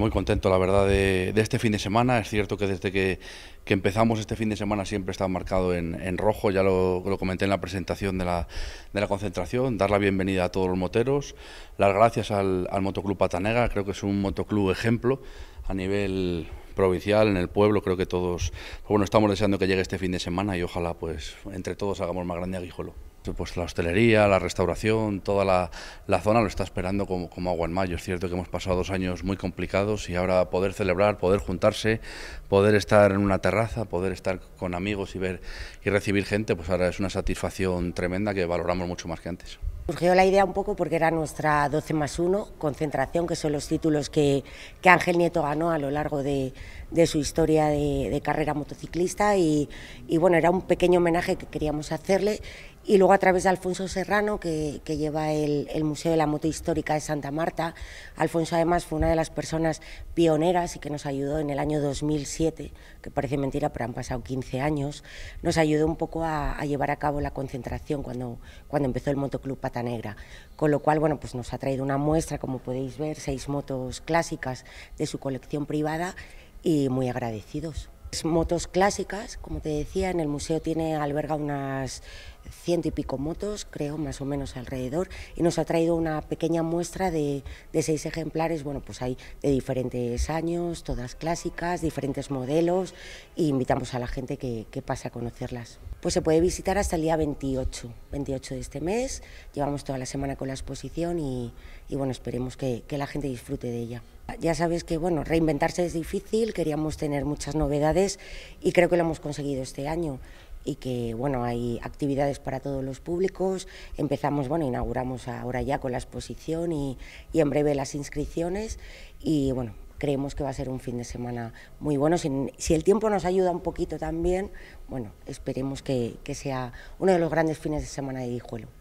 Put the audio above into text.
muy contento, la verdad, de, este fin de semana. Es cierto que desde que, empezamos este fin de semana siempre está marcado en, rojo, ya lo, comenté en la presentación de la, concentración, dar la bienvenida a todos los moteros, las gracias al, Motoclub Patanega, creo que es un motoclub ejemplo a nivel provincial, en el pueblo, creo que todos, pues bueno, estamos deseando que llegue este fin de semana y ojalá pues entre todos hagamos más grande aguijolo pues la hostelería, la restauración, toda la, zona lo está esperando como, como, agua en mayo. Es cierto que hemos pasado dos años muy complicados y ahora poder celebrar, poder juntarse, poder estar en una terraza, poder estar con amigos y ver y recibir gente, pues ahora es una satisfacción tremenda que valoramos mucho más que antes. Surgió la idea un poco porque era nuestra 12 más 1, concentración, que son los títulos que, que Ángel Nieto ganó a lo largo de, de su historia de, carrera motociclista y, y, bueno, era un pequeño homenaje que queríamos hacerle y luego a través de Alfonso Serrano, que, que lleva el, el, Museo de la Moto Histórica de Santa Marta. Alfonso además fue una de las personas pioneras y que nos ayudó en el año 2007, que parece mentira, pero han pasado 15 años, nos ayudó un poco a, llevar a cabo la concentración cuando, cuando empezó el Motoclub Pata Negra. Con lo cual, bueno, pues nos ha traído una muestra, como podéis ver, seis motos clásicas de su colección privada y muy agradecidos. Motos clásicas, como te decía, en el museo tiene alberga unas ciento y pico motos, creo, más o menos alrededor, y nos ha traído una pequeña muestra de, seis ejemplares, bueno, pues hay de diferentes años, todas clásicas, diferentes modelos, y invitamos a la gente que, que pase a conocerlas. Pues se puede visitar hasta el día 28, 28 de este mes, llevamos toda la semana con la exposición y, bueno, esperemos que, que la gente disfrute de ella. Ya sabes que bueno, reinventarse es difícil, queríamos tener muchas novedades y creo que lo hemos conseguido este año y que bueno, hay actividades para todos los públicos. Empezamos, bueno, inauguramos ahora ya con la exposición y, en breve las inscripciones y bueno, creemos que va a ser un fin de semana muy bueno. Si, el tiempo nos ayuda un poquito también, bueno, esperemos que, sea uno de los grandes fines de semana de Dijuelo.